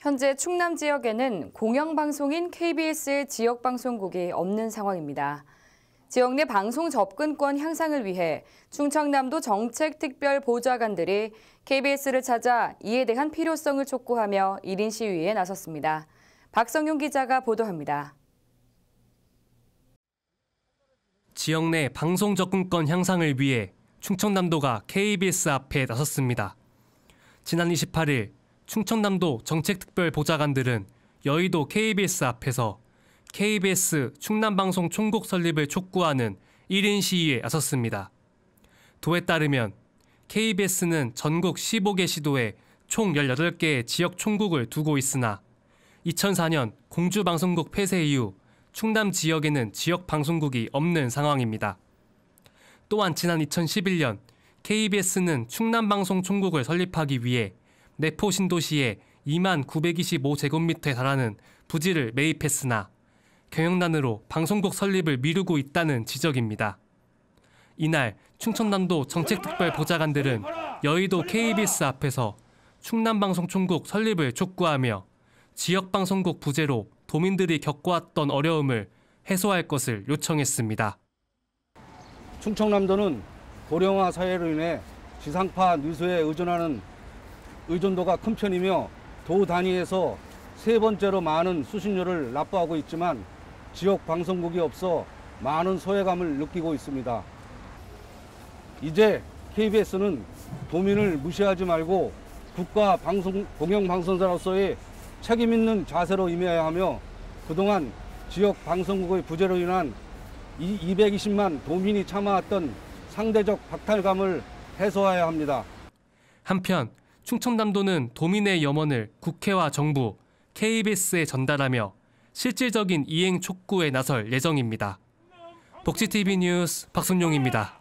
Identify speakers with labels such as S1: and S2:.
S1: 현재 충남 지역에는 공영방송인 KBS의 지역방송국이 없는 상황입니다. 지역 내 방송 접근권 향상을 위해 충청남도 정책특별보좌관들이 KBS를 찾아 이에 대한 필요성을 촉구하며 1인 시위에 나섰습니다. 박성용 기자가 보도합니다.
S2: 지역 내 방송 접근권 향상을 위해 충청남도가 KBS 앞에 나섰습니다. 지난 28일 충청남도 정책특별보좌관들은 여의도 KBS 앞에서 KBS 충남방송 총국 설립을 촉구하는 1인 시위에 나섰습니다. 도에 따르면 KBS는 전국 15개 시도에 총 18개의 지역 총국을 두고 있으나 2004년 공주방송국 폐쇄 이후 충남 지역에는 지역 방송국이 없는 상황입니다. 또한 지난 2011년 KBS는 충남방송 총국을 설립하기 위해 내포 신도시에 2만 925제곱미터에 달하는 부지를 매입했으나 경영난으로 방송국 설립을 미루고 있다는 지적입니다. 이날 충청남도 정책특별보좌관들은 여의도 KBS 앞에서 충남방송총국 설립을 촉구하며 지역방송국 부재로 도민들이 겪어왔던 어려움을 해소할 것을 요청했습니다.
S3: 충청남도는 고령화 사회로 인해 지상파 뉴스에 의존하는 의존도가 큰 편이며 도 단위에서 세 번째로 많은 수신료를 납부하고 있지만 지역 방송국이 없어 많은 소외감을 느끼고 있습니다. 이제 KBS는 도민을 무시하지 말고 국가 방송 공영 방송사로서의 책임 있는 자세로 임해야 하며 그동안 지역 방송국의 부재로 인한 220만 도민이 참아왔던 상대적 박탈감을 해소해야 합니다.
S2: 한편 충청남도는 도민의 염원을 국회와 정부, KBS에 전달하며 실질적인 이행 촉구에 나설 예정입니다. 복지TV 뉴스 박순용입니다.